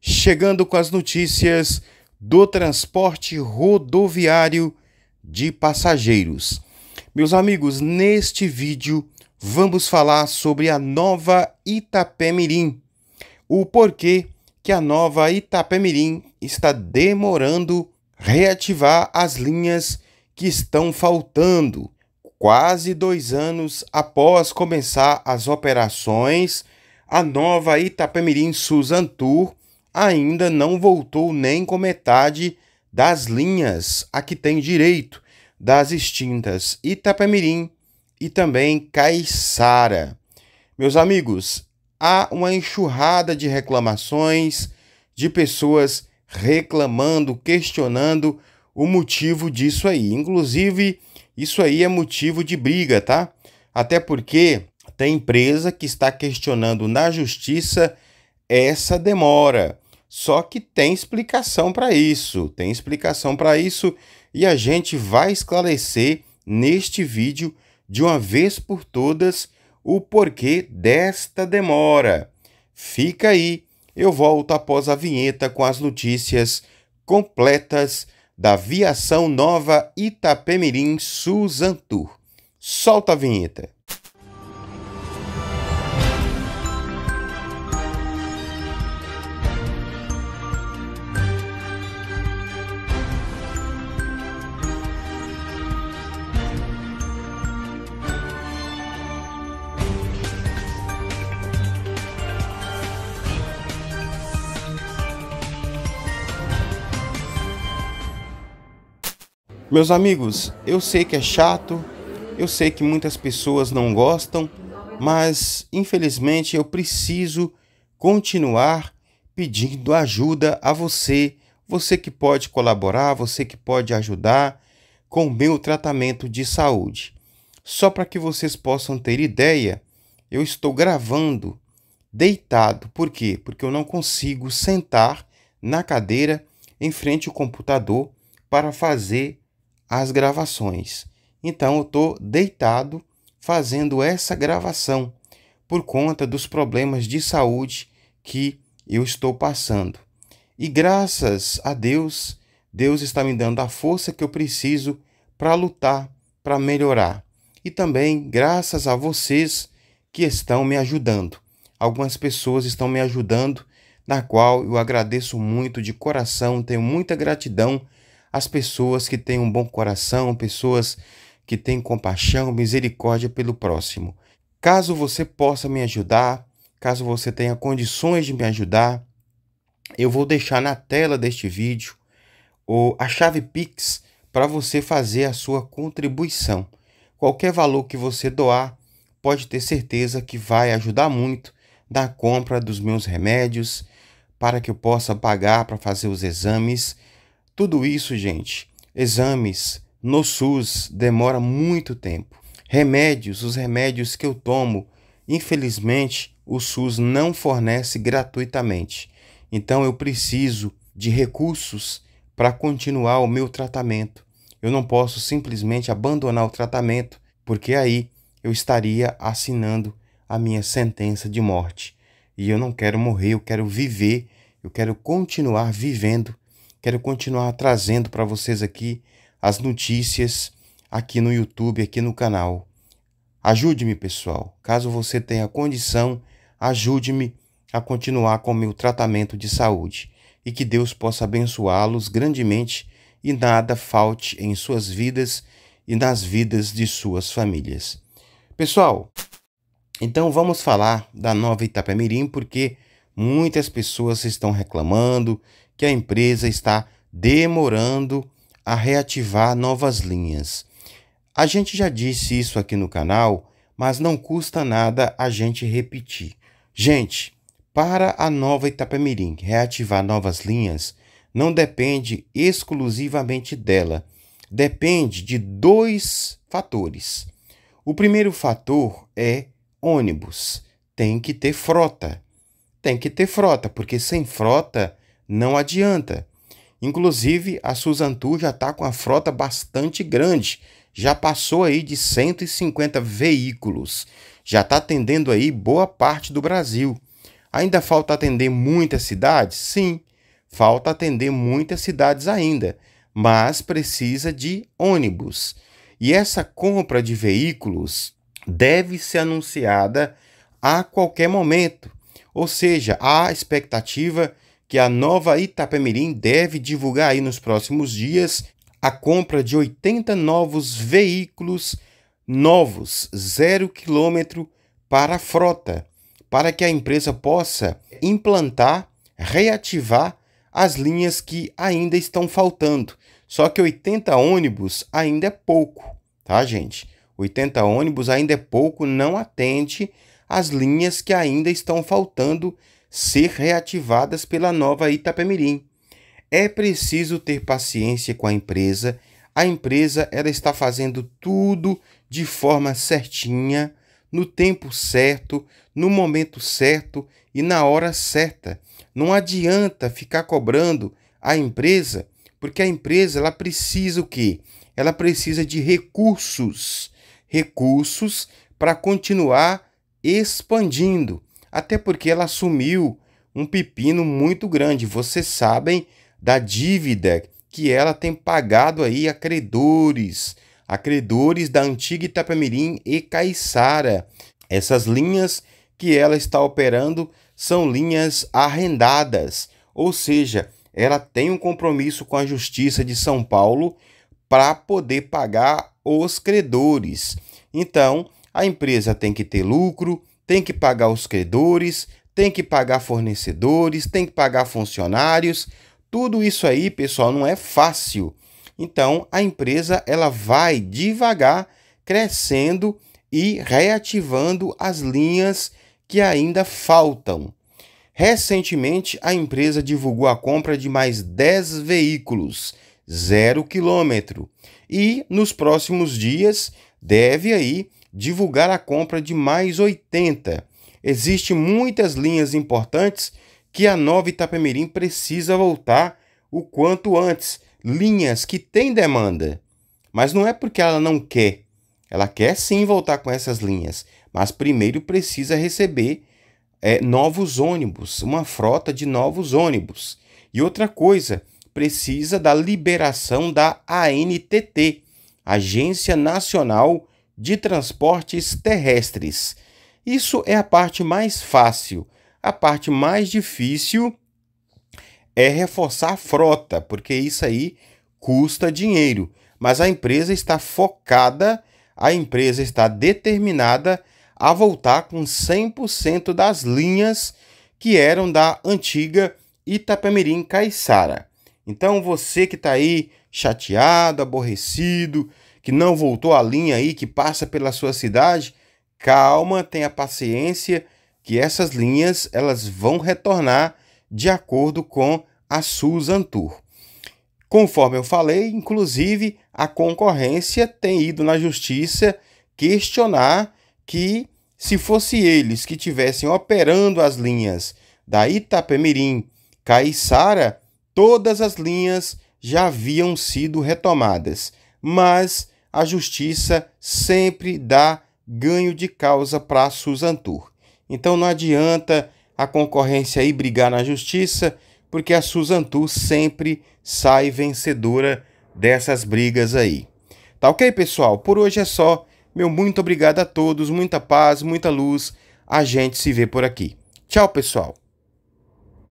chegando com as notícias do transporte rodoviário de passageiros. Meus amigos, neste vídeo vamos falar sobre a nova Itapemirim, o porquê que a nova Itapemirim está demorando reativar as linhas que estão faltando. Quase dois anos após começar as operações, a nova Itapemirim Suzantur Tour ainda não voltou nem com metade das linhas a que tem direito das extintas Itapemirim e também Caiçara. Meus amigos, há uma enxurrada de reclamações, de pessoas reclamando, questionando o motivo disso aí. Inclusive, isso aí é motivo de briga, tá? Até porque tem empresa que está questionando na justiça essa demora. Só que tem explicação para isso, tem explicação para isso e a gente vai esclarecer neste vídeo de uma vez por todas o porquê desta demora. Fica aí, eu volto após a vinheta com as notícias completas da Viação Nova Itapemirim Suzantur. Solta a vinheta! Meus amigos, eu sei que é chato, eu sei que muitas pessoas não gostam, mas infelizmente eu preciso continuar pedindo ajuda a você, você que pode colaborar, você que pode ajudar com o meu tratamento de saúde. Só para que vocês possam ter ideia, eu estou gravando deitado. Por quê? Porque eu não consigo sentar na cadeira em frente ao computador para fazer as gravações. Então eu estou deitado fazendo essa gravação por conta dos problemas de saúde que eu estou passando. E graças a Deus, Deus está me dando a força que eu preciso para lutar, para melhorar. E também graças a vocês que estão me ajudando. Algumas pessoas estão me ajudando, na qual eu agradeço muito de coração, tenho muita gratidão as pessoas que têm um bom coração, pessoas que têm compaixão, misericórdia pelo próximo. Caso você possa me ajudar, caso você tenha condições de me ajudar, eu vou deixar na tela deste vídeo a chave Pix para você fazer a sua contribuição. Qualquer valor que você doar, pode ter certeza que vai ajudar muito na compra dos meus remédios, para que eu possa pagar para fazer os exames tudo isso, gente, exames no SUS demora muito tempo. Remédios, os remédios que eu tomo, infelizmente, o SUS não fornece gratuitamente. Então eu preciso de recursos para continuar o meu tratamento. Eu não posso simplesmente abandonar o tratamento, porque aí eu estaria assinando a minha sentença de morte. E eu não quero morrer, eu quero viver, eu quero continuar vivendo Quero continuar trazendo para vocês aqui as notícias aqui no YouTube, aqui no canal. Ajude-me, pessoal. Caso você tenha condição, ajude-me a continuar com o meu tratamento de saúde e que Deus possa abençoá-los grandemente e nada falte em suas vidas e nas vidas de suas famílias. Pessoal, então vamos falar da Nova Itapemirim porque Muitas pessoas estão reclamando que a empresa está demorando a reativar novas linhas. A gente já disse isso aqui no canal, mas não custa nada a gente repetir. Gente, para a nova Itapemirim reativar novas linhas, não depende exclusivamente dela, depende de dois fatores. O primeiro fator é ônibus, tem que ter frota tem que ter frota, porque sem frota não adianta. Inclusive, a Suzantu já está com a frota bastante grande, já passou aí de 150 veículos, já está atendendo aí boa parte do Brasil. Ainda falta atender muitas cidades? Sim, falta atender muitas cidades ainda, mas precisa de ônibus. E essa compra de veículos deve ser anunciada a qualquer momento ou seja, há expectativa que a nova Itapemirim deve divulgar aí nos próximos dias a compra de 80 novos veículos novos, zero quilômetro, para a frota, para que a empresa possa implantar, reativar as linhas que ainda estão faltando. Só que 80 ônibus ainda é pouco, tá, gente? 80 ônibus ainda é pouco, não atende as linhas que ainda estão faltando ser reativadas pela nova Itapemirim. É preciso ter paciência com a empresa. A empresa ela está fazendo tudo de forma certinha, no tempo certo, no momento certo e na hora certa. Não adianta ficar cobrando a empresa, porque a empresa ela precisa o quê? Ela precisa de recursos, recursos para continuar expandindo, até porque ela assumiu um pepino muito grande. Vocês sabem da dívida que ela tem pagado aí a credores, a credores da antiga Itapemirim e Caiçara. Essas linhas que ela está operando são linhas arrendadas, ou seja, ela tem um compromisso com a Justiça de São Paulo para poder pagar os credores. Então, a empresa tem que ter lucro, tem que pagar os credores, tem que pagar fornecedores, tem que pagar funcionários. Tudo isso aí, pessoal, não é fácil. Então, a empresa ela vai devagar crescendo e reativando as linhas que ainda faltam. Recentemente, a empresa divulgou a compra de mais 10 veículos, zero quilômetro, e nos próximos dias deve aí divulgar a compra de mais 80. Existem muitas linhas importantes que a Nova Itapemirim precisa voltar o quanto antes, linhas que têm demanda. Mas não é porque ela não quer. Ela quer sim voltar com essas linhas, mas primeiro precisa receber é, novos ônibus, uma frota de novos ônibus. E outra coisa, precisa da liberação da ANTT, Agência Nacional de transportes terrestres. Isso é a parte mais fácil. A parte mais difícil é reforçar a frota, porque isso aí custa dinheiro. Mas a empresa está focada, a empresa está determinada a voltar com 100% das linhas que eram da antiga Itapemirim Caiçara. Então você que está aí chateado, aborrecido, que não voltou a linha aí, que passa pela sua cidade, calma, tenha paciência, que essas linhas elas vão retornar de acordo com a Suzantur. Conforme eu falei, inclusive a concorrência tem ido na justiça questionar que se fosse eles que tivessem operando as linhas da Itapemirim, Caiçara, todas as linhas já haviam sido retomadas, mas a justiça sempre dá ganho de causa para a Suzantur. Então não adianta a concorrência ir brigar na justiça, porque a Suzantur sempre sai vencedora dessas brigas aí. Tá ok, pessoal? Por hoje é só. Meu muito obrigado a todos, muita paz, muita luz. A gente se vê por aqui. Tchau, pessoal.